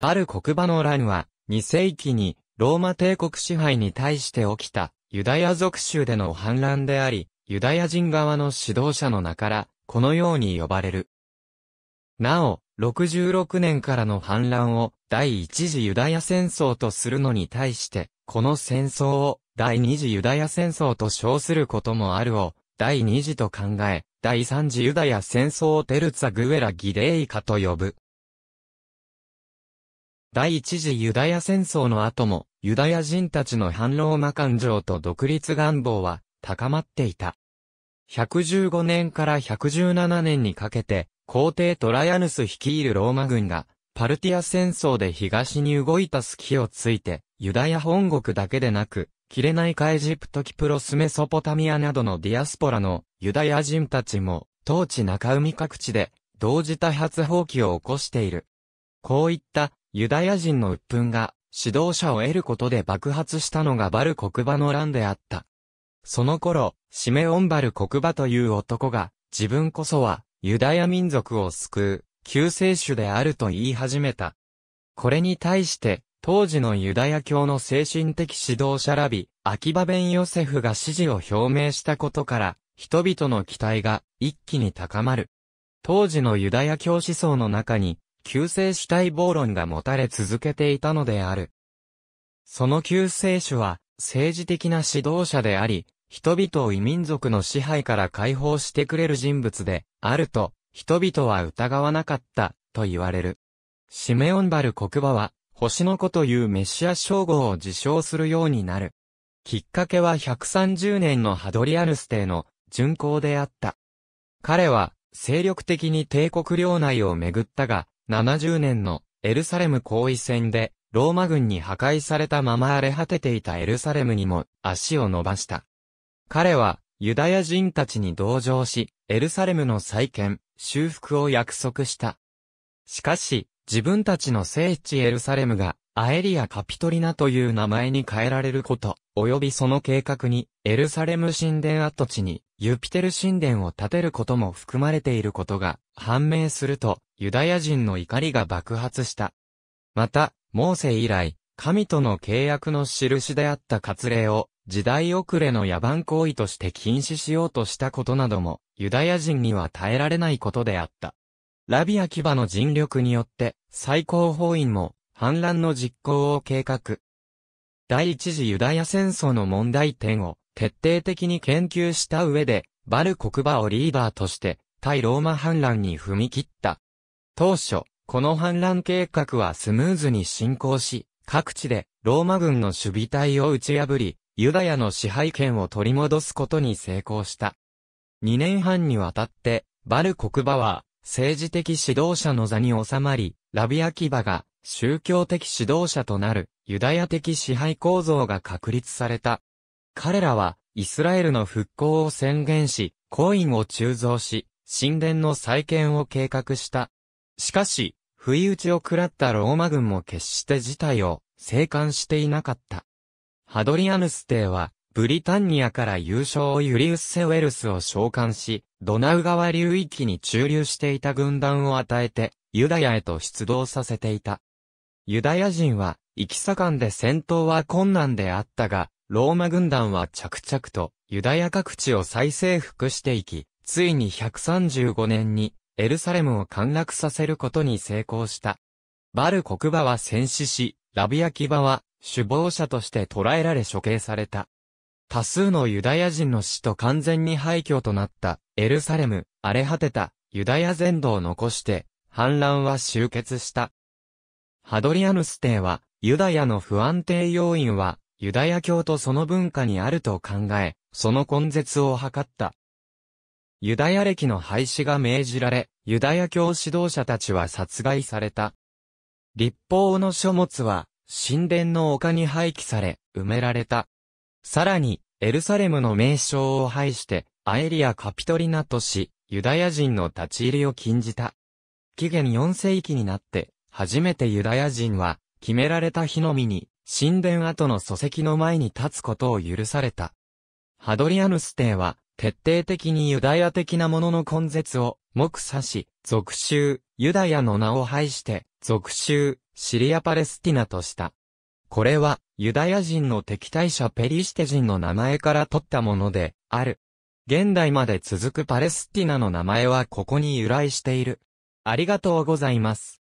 ある国場の乱は、2世紀に、ローマ帝国支配に対して起きた、ユダヤ族州での反乱であり、ユダヤ人側の指導者の名から、このように呼ばれる。なお、66年からの反乱を第一次ユダヤ戦争とするのに対して、この戦争を第二次ユダヤ戦争と称することもあるを、第二次と考え、第三次ユダヤ戦争をテルツァ・グエラ・ギデイカと呼ぶ。第一次ユダヤ戦争の後も、ユダヤ人たちの反ローマ感情と独立願望は高まっていた。115年から117年にかけて、皇帝トラヤヌス率いるローマ軍が、パルティア戦争で東に動いた隙をついて、ユダヤ本国だけでなく、キレナイカエジプトキプロスメソポタミアなどのディアスポラのユダヤ人たちも、当地中海各地で、同時多発放棄を起こしている。こういったユダヤ人の鬱憤が指導者を得ることで爆発したのがバル国場の乱であった。その頃、シメオンバル国場という男が、自分こそはユダヤ民族を救う救世主であると言い始めた。これに対して、当時のユダヤ教の精神的指導者ラビ、アキバベンヨセフが支持を表明したことから、人々の期待が一気に高まる。当時のユダヤ教思想の中に、救世主体暴論が持たれ続けていたのである。その救世主は、政治的な指導者であり、人々を異民族の支配から解放してくれる人物で、あると、人々は疑わなかった、と言われる。シメオンバル国馬は、星の子というメシア称号を自称するようになる。きっかけは130年のハドリアヌス帝の巡行であった。彼は、精力的に帝国領内を巡ったが、70年のエルサレム行為戦で、ローマ軍に破壊されたまま荒れ果てていたエルサレムにも足を伸ばした。彼は、ユダヤ人たちに同情し、エルサレムの再建、修復を約束した。しかし、自分たちの聖地エルサレムが、アエリア・カピトリナという名前に変えられること、及びその計画に、エルサレム神殿跡地に、ユピテル神殿を建てることも含まれていることが、判明すると、ユダヤ人の怒りが爆発した。また、モーセ以来、神との契約の印であった割礼を、時代遅れの野蛮行為として禁止しようとしたことなども、ユダヤ人には耐えられないことであった。ラビアキバの尽力によって、最高法院も、反乱の実行を計画。第一次ユダヤ戦争の問題点を、徹底的に研究した上で、バル・国場をリーダーとして、対ローマ反乱に踏み切った。当初、この反乱計画はスムーズに進行し、各地でローマ軍の守備隊を打ち破り、ユダヤの支配権を取り戻すことに成功した。2年半にわたって、バル国場は政治的指導者の座に収まり、ラビアキバが宗教的指導者となるユダヤ的支配構造が確立された。彼らはイスラエルの復興を宣言し、コインを鋳造し、神殿の再建を計画した。しかし、不意打ちを食らったローマ軍も決して事態を生還していなかった。ハドリアヌス帝は、ブリタンニアから優勝をユリウス・セウェルスを召喚し、ドナウ川流域に駐留していた軍団を与えて、ユダヤへと出動させていた。ユダヤ人は、行き盛んで戦闘は困難であったが、ローマ軍団は着々とユダヤ各地を再征服していき、ついに135年にエルサレムを陥落させることに成功した。バル国馬は戦死し、ラビアキバは首謀者として捕らえられ処刑された。多数のユダヤ人の死と完全に廃墟となったエルサレム、荒れ果てたユダヤ全土を残して反乱は終結した。ハドリアヌス帝はユダヤの不安定要因はユダヤ教とその文化にあると考え、その根絶を図った。ユダヤ歴の廃止が命じられ、ユダヤ教指導者たちは殺害された。立法の書物は、神殿の丘に廃棄され、埋められた。さらに、エルサレムの名称を廃して、アエリア・カピトリナとし、ユダヤ人の立ち入りを禁じた。紀元4世紀になって、初めてユダヤ人は、決められた日のみに、神殿跡の礎石の前に立つことを許された。ハドリアヌス帝は、徹底的にユダヤ的なものの根絶を、目指し、属州、ユダヤの名を排して、属州、シリア・パレスティナとした。これは、ユダヤ人の敵対者ペリシテ人の名前から取ったもので、ある。現代まで続くパレスティナの名前はここに由来している。ありがとうございます。